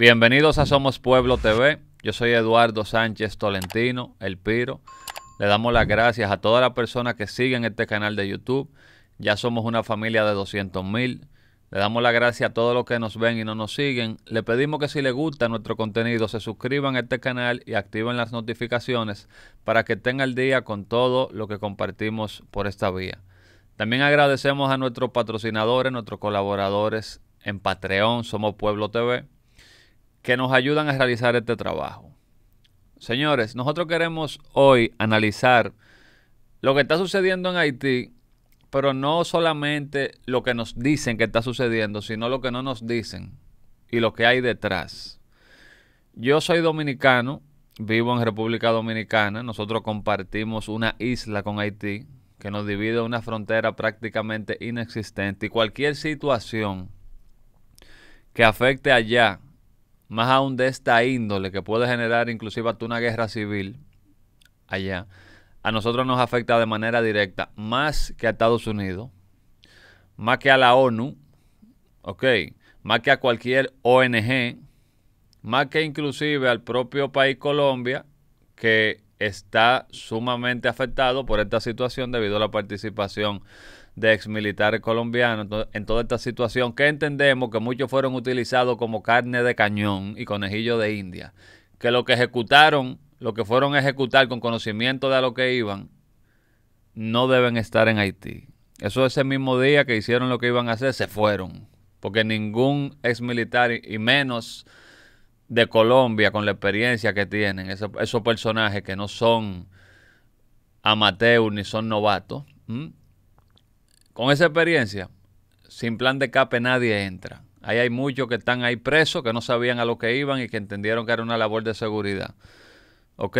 Bienvenidos a Somos Pueblo TV. Yo soy Eduardo Sánchez Tolentino, El Piro. Le damos las gracias a todas las personas que siguen este canal de YouTube. Ya somos una familia de 200 mil. Le damos las gracias a todos los que nos ven y no nos siguen. Le pedimos que si les gusta nuestro contenido se suscriban a este canal y activen las notificaciones para que estén al día con todo lo que compartimos por esta vía. También agradecemos a nuestros patrocinadores, nuestros colaboradores en Patreon, Somos Pueblo TV que nos ayudan a realizar este trabajo. Señores, nosotros queremos hoy analizar lo que está sucediendo en Haití, pero no solamente lo que nos dicen que está sucediendo, sino lo que no nos dicen y lo que hay detrás. Yo soy dominicano, vivo en República Dominicana, nosotros compartimos una isla con Haití que nos divide una frontera prácticamente inexistente y cualquier situación que afecte allá más aún de esta índole que puede generar inclusive hasta una guerra civil allá, a nosotros nos afecta de manera directa, más que a Estados Unidos, más que a la ONU, ok, más que a cualquier ONG, más que inclusive al propio país Colombia, que está sumamente afectado por esta situación debido a la participación de exmilitares colombianos en toda esta situación que entendemos que muchos fueron utilizados como carne de cañón y conejillo de India, que lo que ejecutaron, lo que fueron a ejecutar con conocimiento de a lo que iban, no deben estar en Haití. Eso ese mismo día que hicieron lo que iban a hacer, se fueron. Porque ningún exmilitar y menos de Colombia, con la experiencia que tienen, esos, personajes que no son amateurs ni son novatos, con esa experiencia, sin plan de escape nadie entra. Ahí hay muchos que están ahí presos, que no sabían a lo que iban y que entendieron que era una labor de seguridad. Ok.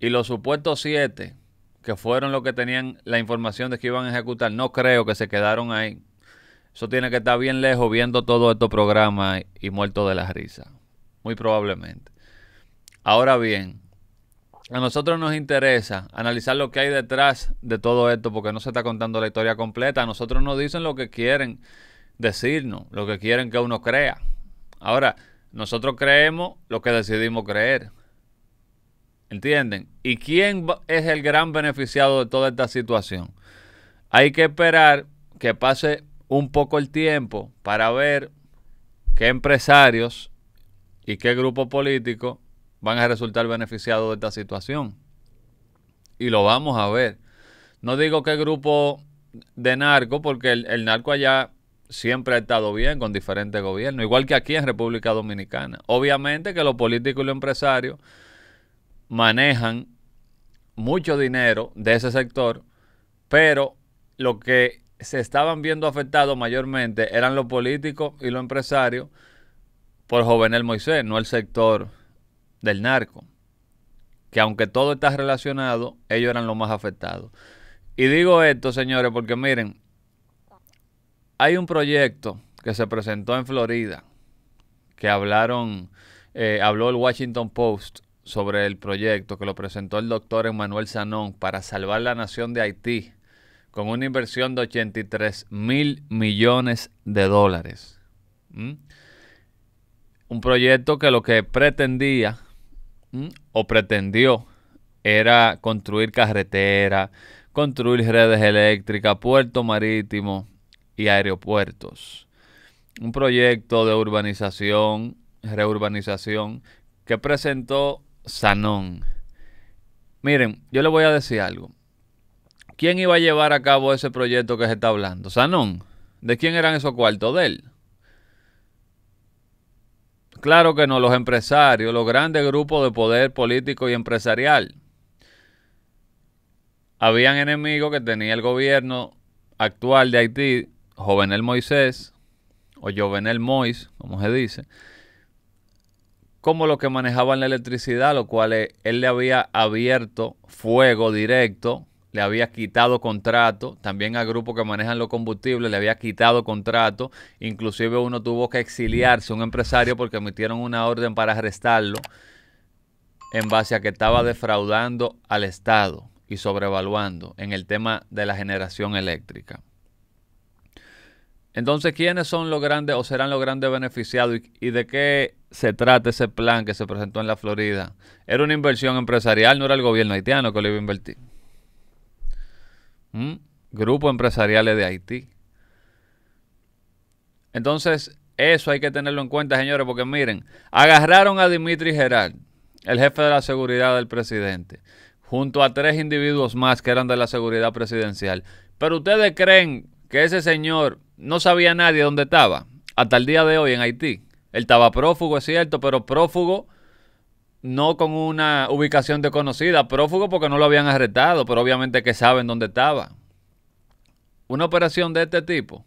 Y los supuestos siete, que fueron los que tenían la información de que iban a ejecutar, no creo que se quedaron ahí. Eso tiene que estar bien lejos viendo todo estos programa y muerto de la risa. Muy probablemente. Ahora bien, a nosotros nos interesa analizar lo que hay detrás de todo esto, porque no se está contando la historia completa. A nosotros nos dicen lo que quieren decirnos, lo que quieren que uno crea. Ahora, nosotros creemos lo que decidimos creer. ¿Entienden? ¿Y quién es el gran beneficiado de toda esta situación? Hay que esperar que pase un poco el tiempo para ver qué empresarios y qué grupo político van a resultar beneficiados de esta situación. Y lo vamos a ver. No digo que grupo de narco, porque el, narco allá siempre ha estado bien con diferentes gobiernos, igual que aquí en República Dominicana. Obviamente que los políticos y los empresarios manejan mucho dinero de ese sector, pero lo que se estaban viendo afectados mayormente eran los políticos y los empresarios por Jovenel Moisés, no el sector del narco, que aunque todo está relacionado, ellos eran los más afectados. Y digo esto, señores, porque miren, hay un proyecto que se presentó en Florida, que hablaron, eh, habló el Washington Post sobre el proyecto que lo presentó el doctor Emmanuel Sanón para salvar la nación de Haití con una inversión de 83 mil millones de dólares. ¿Mm? Un proyecto que lo que pretendía o pretendió era construir carretera, construir redes eléctricas, puerto marítimo y aeropuertos. Un proyecto de urbanización, reurbanización, que presentó Sanón. Miren, yo le voy a decir algo. ¿Quién iba a llevar a cabo ese proyecto que se está hablando? Sanón. ¿De quién eran esos cuartos? De él. Claro que no, los empresarios, los grandes grupos de poder político y empresarial. Habían enemigos que tenía el gobierno actual de Haití, Jovenel Moisés, o Jovenel Mois, como se dice, como los que manejaban la electricidad, lo cual él le había abierto fuego directo le había quitado contrato, también al grupo que manejan los combustibles le había quitado contrato, inclusive uno tuvo que exiliarse, un empresario, porque emitieron una orden para arrestarlo en base a que estaba defraudando al Estado y sobrevaluando en el tema de la generación eléctrica. Entonces, ¿quiénes son los grandes o serán los grandes beneficiados y, y, de qué se trata ese plan que se presentó en la Florida? Era una inversión empresarial, no era el gobierno haitiano que lo iba a invertir. Grupo mm, Grupos empresariales de Haití. Entonces, eso hay que tenerlo en cuenta, señores, porque miren, agarraron a Dimitri Gerard, el jefe de la seguridad del presidente, junto a tres individuos más que eran de la seguridad presidencial. Pero ustedes creen que ese señor no sabía nadie dónde estaba hasta el día de hoy en Haití. Él estaba prófugo, es cierto, pero prófugo no con una ubicación desconocida, prófugo porque no lo habían arrestado, pero obviamente que saben dónde estaba. Una operación de este tipo.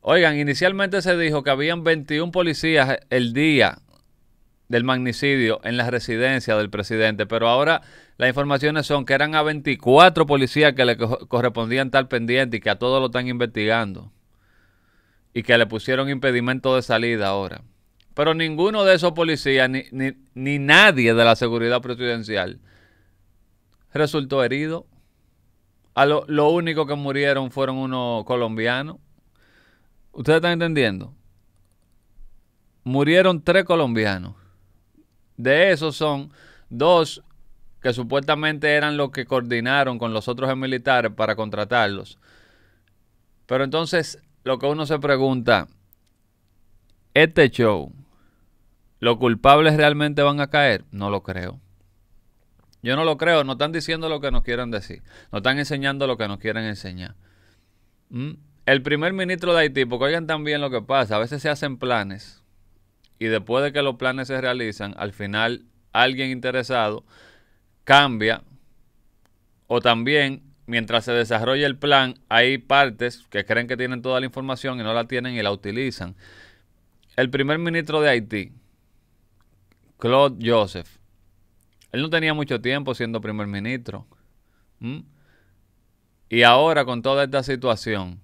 Oigan, inicialmente se dijo que habían 21 policías el día del magnicidio en la residencia del presidente, pero ahora las informaciones son que eran a 24 policías que le correspondían tal pendiente y que a todos lo están investigando y que le pusieron impedimento de salida ahora. Pero ninguno de esos policías, ni, nadie de la seguridad presidencial, resultó herido. A lo, lo, único que murieron fueron unos colombianos. ¿Ustedes están entendiendo? Murieron tres colombianos. De esos son dos que supuestamente eran los que coordinaron con los otros militares para contratarlos. Pero entonces lo que uno se pregunta, este show ¿Los culpables realmente van a caer? No lo creo. Yo no lo creo. No están diciendo lo que nos quieren decir. No están enseñando lo que nos quieren enseñar. Mm. El primer ministro de Haití, porque oigan también lo que pasa. A veces se hacen planes y después de que los planes se realizan, al final alguien interesado cambia o también mientras se desarrolla el plan hay partes que creen que tienen toda la información y no la tienen y la utilizan. El primer ministro de Haití Claude Joseph. Él no tenía mucho tiempo siendo primer ministro. Y ahora con toda esta situación,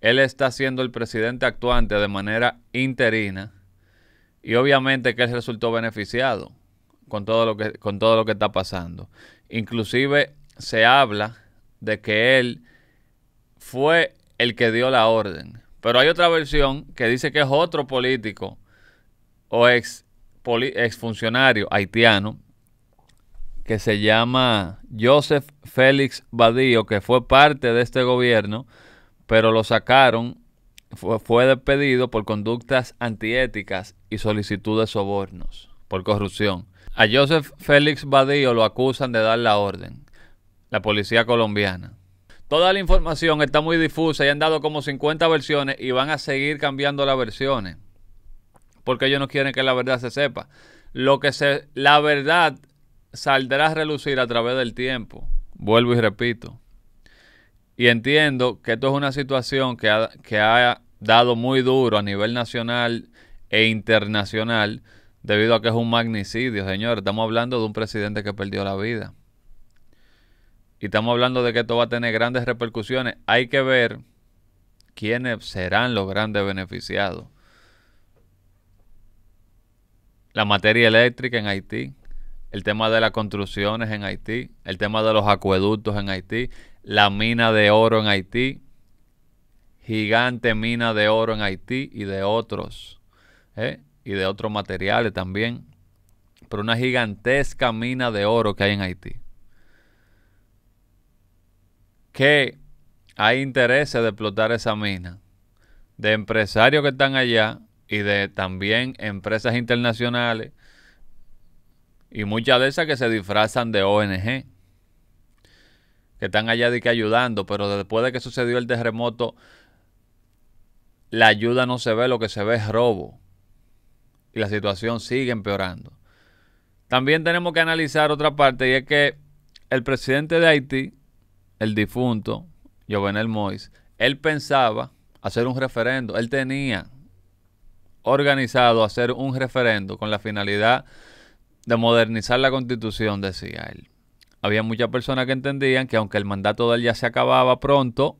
él está siendo el presidente actuante de manera interina. Y obviamente que él resultó beneficiado con todo lo que, con todo lo que está pasando. Inclusive se habla de que él fue el que dio la orden. Pero hay otra versión que dice que es otro político o ex exfuncionario haitiano que se llama Joseph Félix Badío, que fue parte de este gobierno, pero lo sacaron, fue, despedido por conductas antiéticas y solicitud de sobornos, por corrupción. A Joseph Félix Badío lo acusan de dar la orden, la policía colombiana. Toda la información está muy difusa y han dado como 50 versiones y van a seguir cambiando las versiones porque ellos no quieren que la verdad se sepa. Lo que se, la verdad saldrá a relucir a través del tiempo. Vuelvo y repito. Y entiendo que esto es una situación que que ha dado muy duro a nivel nacional e internacional debido a que es un magnicidio, señor. Estamos hablando de un presidente que perdió la vida. Y estamos hablando de que esto va a tener grandes repercusiones. Hay que ver quiénes serán los grandes beneficiados la materia eléctrica en Haití, el tema de las construcciones en Haití, el tema de los acueductos en Haití, la mina de oro en Haití, gigante mina de oro en Haití y de otros, ¿eh? y de otros materiales también, pero una gigantesca mina de oro que hay en Haití. Que hay intereses de explotar esa mina, de empresarios que están allá, y de también empresas internacionales y muchas de esas que se disfrazan de ONG, que están allá de que ayudando, pero después de que sucedió el terremoto, la ayuda no se ve, lo que se ve es robo y la situación sigue empeorando. También tenemos que analizar otra parte y es que el presidente de Haití, el difunto Jovenel Mois, él pensaba hacer un referendo, él tenía organizado hacer un referendo con la finalidad de modernizar la constitución, decía él. Había muchas personas que entendían que aunque el mandato de él ya se acababa pronto,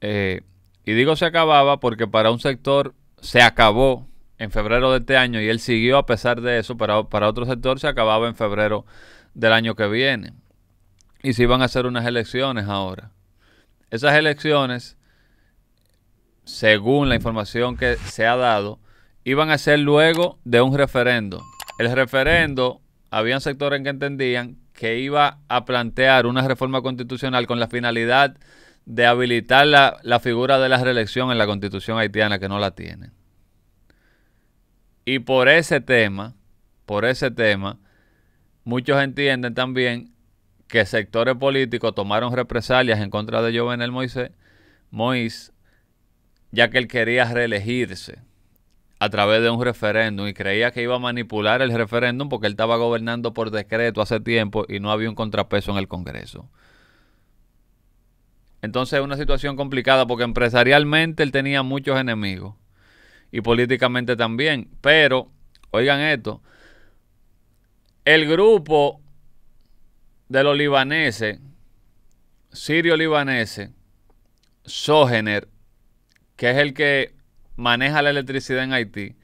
eh, y digo se acababa porque para un sector se acabó en febrero de este año y él siguió a pesar de eso, para, para otro sector se acababa en febrero del año que viene. Y se iban a hacer unas elecciones ahora. Esas elecciones según la información que se ha dado, iban a ser luego de un referendo. El referendo, había sectores que entendían que iba a plantear una reforma constitucional con la finalidad de habilitar la, figura de la reelección en la constitución haitiana que no la tienen. Y por ese tema, por ese tema, muchos entienden también que sectores políticos tomaron represalias en contra de Jovenel Moisés, ya que él quería reelegirse a través de un referéndum y creía que iba a manipular el referéndum porque él estaba gobernando por decreto hace tiempo y no había un contrapeso en el Congreso. Entonces es una situación complicada porque empresarialmente él tenía muchos enemigos y políticamente también. Pero, oigan esto, el grupo de los libaneses, sirio-libaneses, Sogener, que es el que maneja la electricidad en Haití,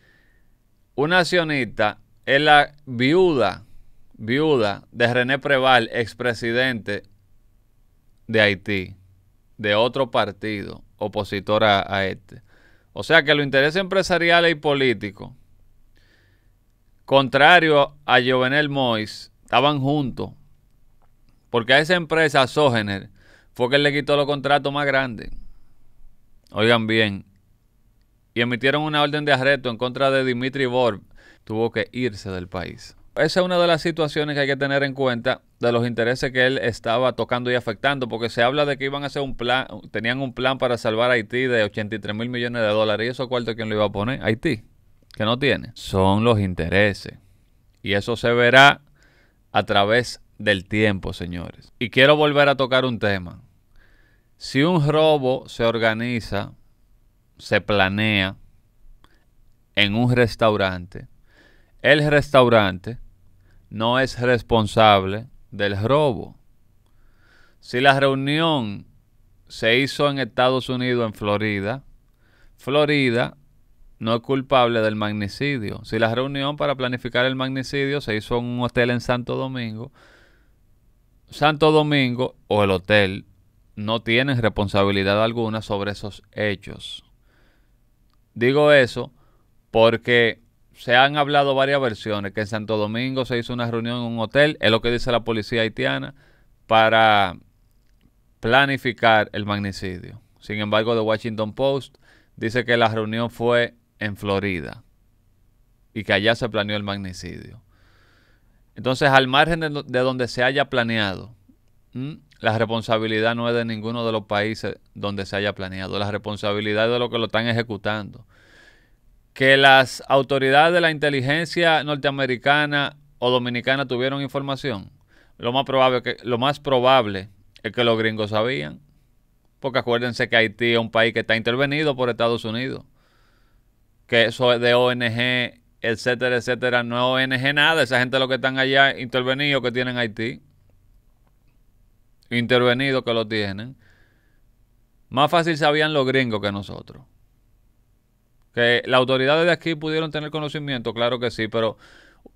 una accionista es la viuda, viuda de René Preval, expresidente de Haití, de otro partido opositor a, este. O sea que los intereses empresariales y políticos, contrario a Jovenel Mois, estaban juntos. Porque a esa empresa, Sogener, fue que le quitó los contratos más grandes oigan bien, y emitieron una orden de arresto en contra de Dimitri Borb, tuvo que irse del país. Esa es una de las situaciones que hay que tener en cuenta de los intereses que él estaba tocando y afectando, porque se habla de que iban a hacer un plan, tenían un plan para salvar a Haití de 83 mil millones de dólares. ¿Y eso cuarto quién lo iba a poner? Haití, que no tiene. Son los intereses. Y eso se verá a través del tiempo, señores. Y quiero volver a tocar un tema. Si un robo se organiza, se planea en un restaurante, el restaurante no es responsable del robo. Si la reunión se hizo en Estados Unidos, en Florida, Florida no es culpable del magnicidio. Si la reunión para planificar el magnicidio se hizo en un hotel en Santo Domingo, Santo Domingo o el hotel no tienen responsabilidad alguna sobre esos hechos. Digo eso porque se han hablado varias versiones, que en Santo Domingo se hizo una reunión en un hotel, es lo que dice la policía haitiana, para planificar el magnicidio. Sin embargo, The Washington Post dice que la reunión fue en Florida y que allá se planeó el magnicidio. Entonces, al margen de, donde se haya planeado, la responsabilidad no es de ninguno de los países donde se haya planeado, la responsabilidad es de los que lo están ejecutando. Que las autoridades de la inteligencia norteamericana o dominicana tuvieron información, lo más probable, que, lo más probable es que los gringos sabían. Porque acuérdense que Haití es un país que está intervenido por Estados Unidos. Que eso es de ONG, etcétera, etcétera. No es ONG nada. Esa gente lo que están allá intervenidos que tienen Haití. Intervenido que lo tienen, más fácil sabían los gringos que nosotros. Que las autoridades de aquí pudieron tener conocimiento, claro que sí, pero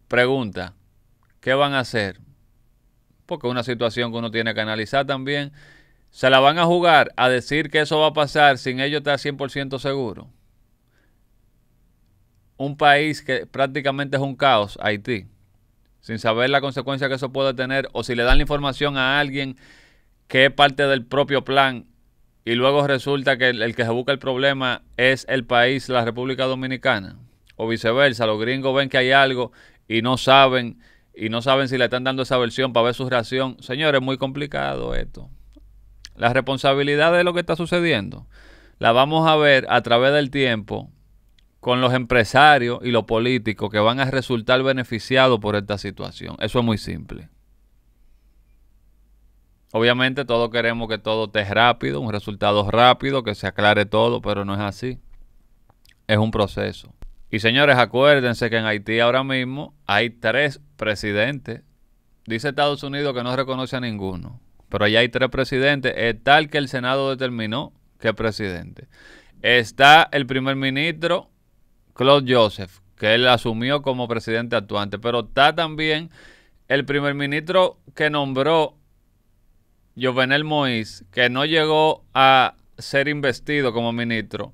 pregunta, ¿qué van a hacer? Porque es una situación que uno tiene que analizar también. ¿Se la van a jugar a decir que eso va a pasar sin ellos estar 100% seguro? Un país que prácticamente es un caos, Haití, sin saber la consecuencia que eso puede tener, o si le dan la información a alguien que es parte del propio plan y luego resulta que el, que se busca el problema es el país, la República Dominicana, o viceversa, los gringos ven que hay algo y no saben, y no saben si le están dando esa versión para ver su reacción. Señores, es muy complicado esto. La responsabilidad de lo que está sucediendo la vamos a ver a través del tiempo con los empresarios y los políticos que van a resultar beneficiados por esta situación. Eso es muy simple. Obviamente todos queremos que todo esté rápido, un resultado rápido, que se aclare todo, pero no es así. Es un proceso. Y señores, acuérdense que en Haití ahora mismo hay tres presidentes. Dice Estados Unidos que no reconoce a ninguno, pero allá hay tres presidentes. Es tal que el Senado determinó que presidente. Está el primer ministro, Claude Joseph, que él asumió como presidente actuante, pero está también el primer ministro que nombró Jovenel Mois, que no llegó a ser investido como ministro,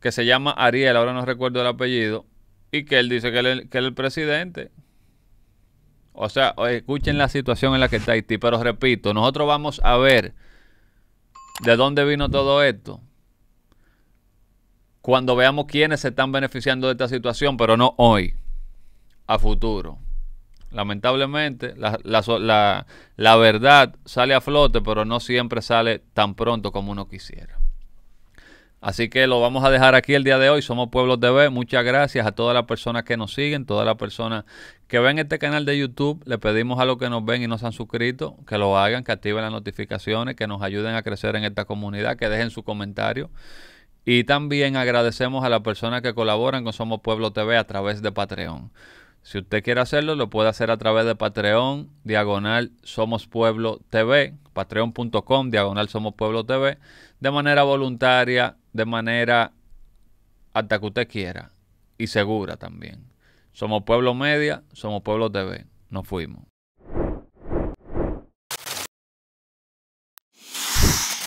que se llama Ariel, ahora no recuerdo el apellido, y que él dice que que es el presidente. O sea, escuchen la situación en la que está Haití, pero repito, nosotros vamos a ver de dónde vino todo esto cuando veamos quiénes se están beneficiando de esta situación, pero no hoy, a futuro lamentablemente, la, verdad sale a flote, pero no siempre sale tan pronto como uno quisiera. Así que lo vamos a dejar aquí el día de hoy. Somos Pueblos TV. Muchas gracias a todas las personas que nos siguen, todas las personas que ven este canal de YouTube. Le pedimos a los que nos ven y no se han suscrito que lo hagan, que activen las notificaciones, que nos ayuden a crecer en esta comunidad, que dejen su comentario. Y también agradecemos a las personas que colaboran con Somos Pueblo TV a través de Patreon. Si usted quiere hacerlo, lo puede hacer a través de Patreon, diagonal Somos Pueblo TV, patreon.com, diagonal Somos Pueblo TV, de manera voluntaria, de manera hasta que usted quiera y segura también. Somos Pueblo Media, Somos Pueblo TV. Nos fuimos.